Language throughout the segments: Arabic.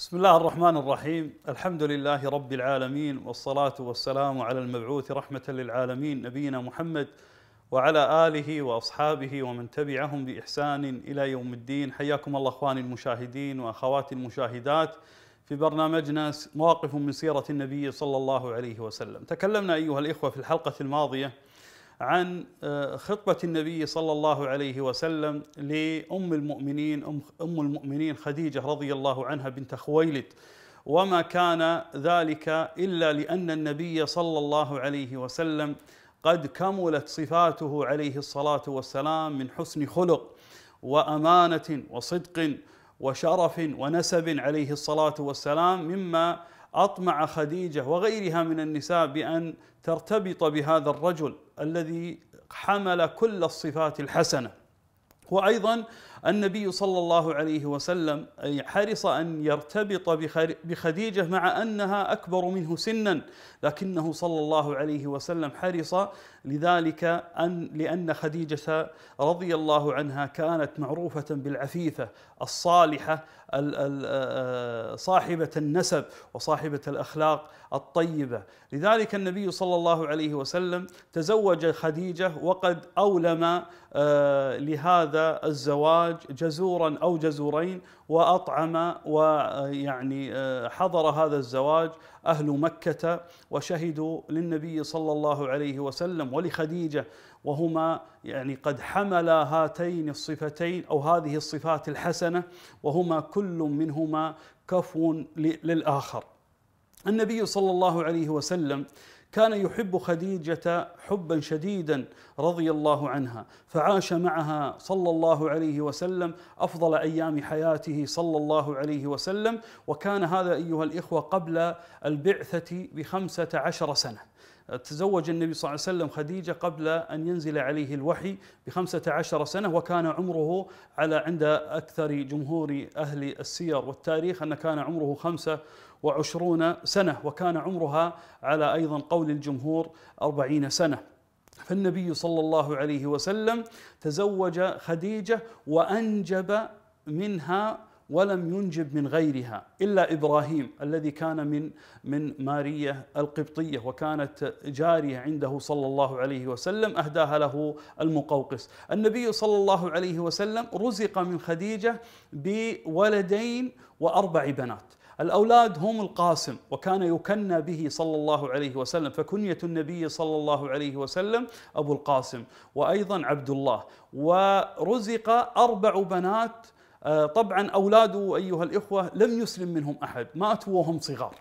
بسم الله الرحمن الرحيم الحمد لله رب العالمين والصلاة والسلام على المبعوث رحمة للعالمين نبينا محمد وعلى آله وأصحابه ومن تبعهم بإحسان إلى يوم الدين حياكم الله أخواني المشاهدين وأخواتي المشاهدات في برنامجنا مواقف من سيرة النبي صلى الله عليه وسلم تكلمنا أيها الإخوة في الحلقة الماضية عن آه، خطبة النبي صلى الله عليه وسلم لأم المؤمنين أم المؤمنين خديجة رضي الله عنها بنت خويلد وما كان ذلك إلا لأن النبي صلى الله عليه وسلم قد كملت صفاته عليه الصلاة والسلام من حسن خلق وأمانة وصدق وشرف ونسب عليه الصلاة والسلام مما اطمع خديجه وغيرها من النساء بان ترتبط بهذا الرجل الذي حمل كل الصفات الحسنه وايضا النبي صلى الله عليه وسلم حرص أن يرتبط بخديجة مع أنها أكبر منه سنا لكنه صلى الله عليه وسلم حرص لذلك أن لأن خديجة رضي الله عنها كانت معروفة بالعفيفة الصالحة آه، صاحبة النسب وصاحبة الأخلاق الطيبة لذلك النبي صلى الله عليه وسلم تزوج خديجة وقد أولم آه، لهذا الزواج إخراج جزورا أو جزورين وأطعم ويعني آه، حضر هذا الزواج أهل مكة وشهدوا للنبي صلى الله عليه وسلم ولخديجة وهما يعني قد حملا هاتين الصفتين أو هذه الصفات الحسنة وهما كل منهما كفو للآخر النبي صلى الله عليه وسلم كان يحب خديجة حبا شديدا رضي الله عنها فعاش معها صلى الله عليه وسلم أفضل أيام حياته صلى الله عليه وسلم وكان هذا أيها الإخوة قبل البعثة بخمسة عشر سنة تزوج النبي صلى الله عليه وسلم خديجة قبل أن ينزل عليه الوحي بخمسة عشر سنة وكان عمره على عند أكثر جمهور أهل السير والتاريخ أن كان عمره خمسة وعشرون سنة وكان عمرها على أيضا قول الجمهور أربعين سنة فالنبي صلى الله عليه وسلم تزوج خديجة وأنجب منها ولم ينجب من غيرها الا ابراهيم الذي كان من من ماريه القبطيه وكانت جاريه عنده صلى الله عليه وسلم اهداها له المقوقس. النبي صلى الله عليه وسلم رزق من خديجه بولدين واربع بنات. الأولاد هم القاسم وكان يكنى به صلى الله عليه وسلم فكنية النبي صلى الله عليه وسلم أبو القاسم وأيضا عبد الله ورزق أربع بنات آه، طبعا أولاده أيها الإخوة لم يسلم منهم أحد ماتوا وهم صغار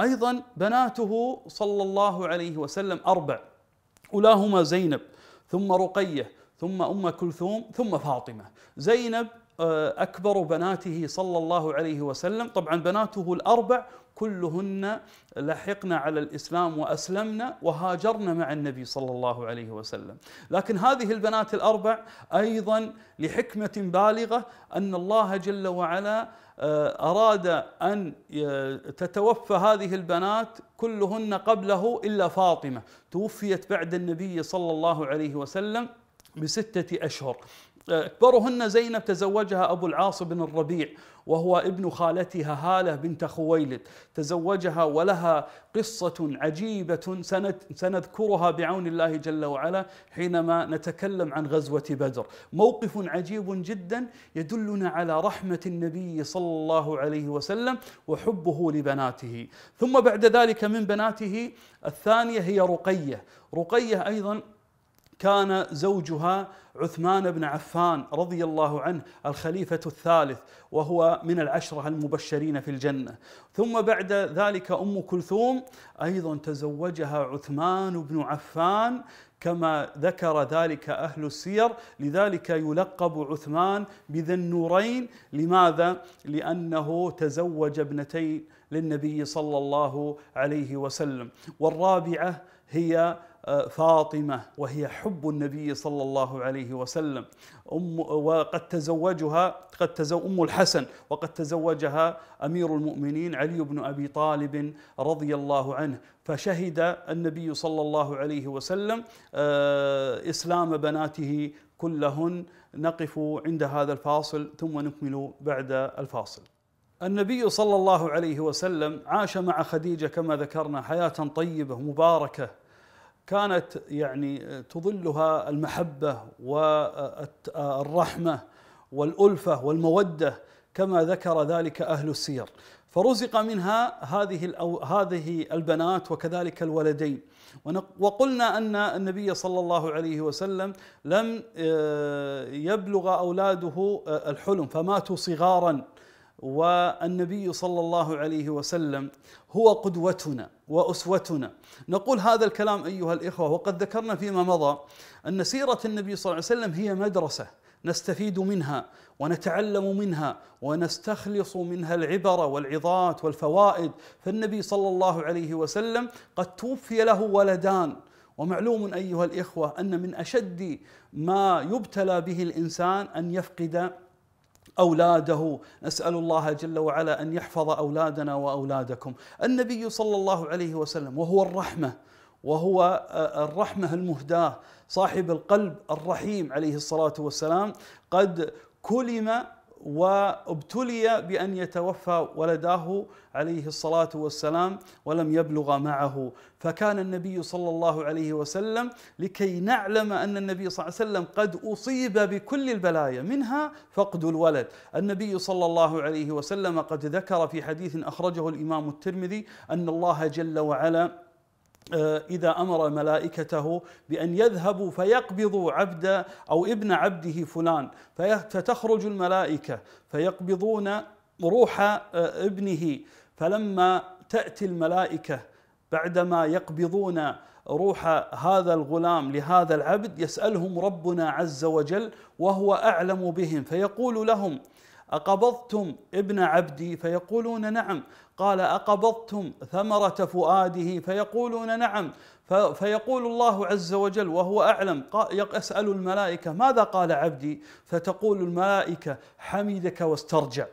أيضا بناته صلى الله عليه وسلم أربع أولاهما زينب ثم رقية ثم أم كلثوم ثم فاطمة زينب آه، أكبر بناته صلى الله عليه وسلم طبعا بناته الأربع كلهن لحقنا على الإسلام وأسلمنا وهاجرنا مع النبي صلى الله عليه وسلم لكن هذه البنات الأربع أيضا لحكمة بالغة أن الله جل وعلا آه، أراد أن آه، تتوفى هذه البنات كلهن قبله إلا فاطمة توفيت بعد النبي صلى الله عليه وسلم بستة أشهر أكبرهن زينب تزوجها أبو العاص بن الربيع وهو ابن خالتها هالة بنت خويلد تزوجها ولها قصة عجيبة سنذكرها بعون الله جل وعلا حينما نتكلم عن غزوة بدر موقف عجيب جدا يدلنا على رحمة النبي صلى الله عليه وسلم وحبه لبناته ثم بعد ذلك من بناته الثانية هي رقية رقية أيضا كان زوجها عثمان بن عفان رضي الله عنه الخليفة الثالث وهو من العشرة المبشرين في الجنة ثم بعد ذلك أم كلثوم أيضا تزوجها عثمان بن عفان كما ذكر ذلك أهل السير لذلك يلقب عثمان بذا النورين لماذا؟ لأنه تزوج ابنتين للنبي صلى الله عليه وسلم والرابعة هي آه، فاطمة وهي حب النبي صلى الله عليه وسلم أم وقد تزوجها قد تزوج أم الحسن وقد تزوجها أمير المؤمنين علي بن أبي طالب رضي الله عنه فشهد النبي صلى الله عليه وسلم آه، إسلام بناته كلهن نقف عند هذا الفاصل ثم نكمل بعد الفاصل النبي صلى الله عليه وسلم عاش مع خديجه كما ذكرنا حياه طيبه مباركه كانت يعني تظلها المحبه والرحمه والالفه والموده كما ذكر ذلك اهل السير فرزق منها هذه هذه البنات وكذلك الولدين وقلنا ان النبي صلى الله عليه وسلم لم آه، يبلغ اولاده آه، الحلم فماتوا صغارا والنبي صلى الله عليه وسلم هو قدوتنا واسوتنا نقول هذا الكلام ايها الاخوه وقد ذكرنا فيما مضى ان سيره النبي صلى الله عليه وسلم هي مدرسه نستفيد منها ونتعلم منها ونستخلص منها العبر والعظات والفوائد فالنبي صلى الله عليه وسلم قد توفي له ولدان ومعلوم ايها الاخوه ان من اشد ما يبتلى به الانسان ان يفقد اولاده نسال الله جل وعلا ان يحفظ اولادنا واولادكم النبي صلى الله عليه وسلم وهو الرحمه وهو آه، الرحمه المهداه صاحب القلب الرحيم عليه الصلاه والسلام قد كلم وابتلي بأن يتوفى ولداه عليه الصلاة والسلام ولم يبلغ معه فكان النبي صلى الله عليه وسلم لكي نعلم أن النبي صلى الله عليه وسلم قد أصيب بكل البلايا منها فقد الولد النبي صلى الله عليه وسلم قد ذكر في حديث أخرجه الإمام الترمذي أن الله جل وعلا آه، إذا أمر ملائكته بأن يذهبوا فيقبضوا عبد أو ابن عبده فلان فتخرج الملائكة فيقبضون روح آه، ابنه فلما تأتي الملائكة بعدما يقبضون روح هذا الغلام لهذا العبد يسألهم ربنا عز وجل وهو أعلم بهم فيقول لهم أقبضتم ابن عبدي فيقولون نعم قال أقبضتم ثمرة فؤاده فيقولون نعم فيقول الله عز وجل وهو أعلم يسأل الملائكة ماذا قال عبدي فتقول الملائكة حمدك واسترجع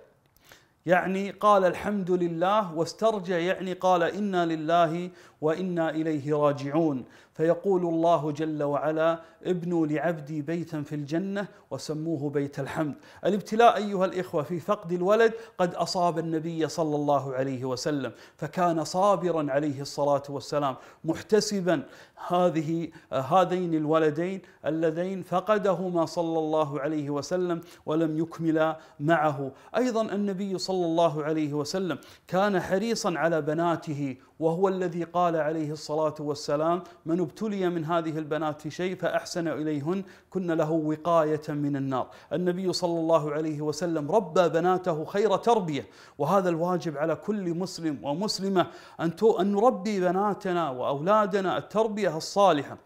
يعني قال الحمد لله واسترجع يعني قال انا لله وانا اليه راجعون فيقول الله جل وعلا ابنوا لعبدي بيتا في الجنه وسموه بيت الحمد الابتلاء ايها الاخوه في فقد الولد قد اصاب النبي صلى الله عليه وسلم فكان صابرا عليه الصلاه والسلام محتسبا هذه هذين الولدين اللذين فقدهما صلى الله عليه وسلم ولم يكملا معه ايضا النبي صلى صلى الله عليه وسلم كان حريصا على بناته وهو الذي قال عليه الصلاة والسلام من ابتلي من هذه البنات شيء فأحسن إليهن كن له وقاية من النار النبي صلى الله عليه وسلم ربى بناته خير تربية وهذا الواجب على كل مسلم ومسلمة أن نربي بناتنا وأولادنا التربية الصالحة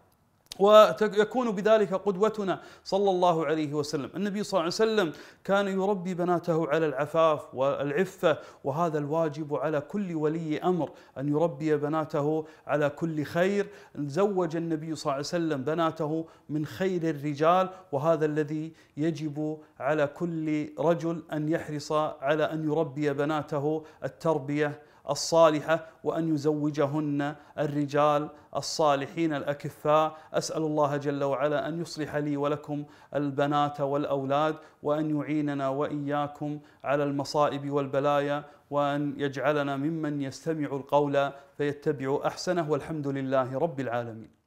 ويكون بذلك قدوتنا صلى الله عليه وسلم النبي صلى الله عليه وسلم كان يربي بناته على العفاف والعفة وهذا الواجب على كل ولي أمر أن يربي بناته على كل خير زوج النبي صلى الله عليه وسلم بناته من خير الرجال وهذا الذي يجب على كل رجل أن يحرص على أن يربي بناته التربية الصالحة وأن يزوجهن الرجال الصالحين الأكفاء أسأل الله جل وعلا أن يصلح لي ولكم البنات والأولاد وأن يعيننا وإياكم على المصائب والبلايا وأن يجعلنا ممن يستمع القول فيتبع أحسنه والحمد لله رب العالمين